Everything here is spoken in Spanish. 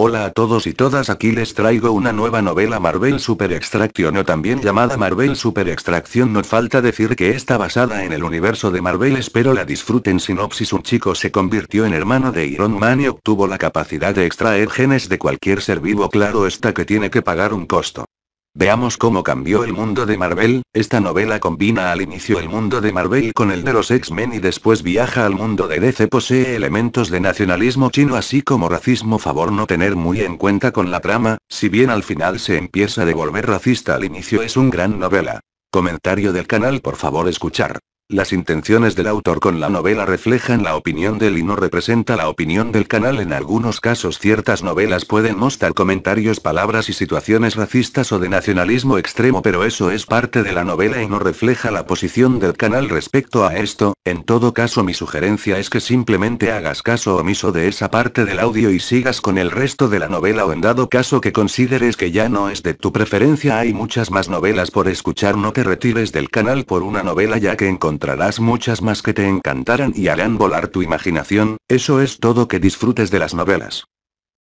Hola a todos y todas aquí les traigo una nueva novela Marvel Super Extraction o también llamada Marvel Super Extraction no falta decir que está basada en el universo de Marvel espero la disfruten sinopsis un chico se convirtió en hermano de Iron Man y obtuvo la capacidad de extraer genes de cualquier ser vivo claro está que tiene que pagar un costo. Veamos cómo cambió el mundo de Marvel, esta novela combina al inicio el mundo de Marvel con el de los X-Men y después viaja al mundo de DC posee elementos de nacionalismo chino así como racismo favor no tener muy en cuenta con la trama, si bien al final se empieza a devolver racista al inicio es un gran novela. Comentario del canal por favor escuchar. Las intenciones del autor con la novela reflejan la opinión del y no representa la opinión del canal. En algunos casos ciertas novelas pueden mostrar comentarios, palabras y situaciones racistas o de nacionalismo extremo, pero eso es parte de la novela y no refleja la posición del canal respecto a esto. En todo caso, mi sugerencia es que simplemente hagas caso omiso de esa parte del audio y sigas con el resto de la novela o en dado caso que consideres que ya no es de tu preferencia, hay muchas más novelas por escuchar, no te retires del canal por una novela ya que en encontrarás muchas más que te encantarán y harán volar tu imaginación, eso es todo que disfrutes de las novelas.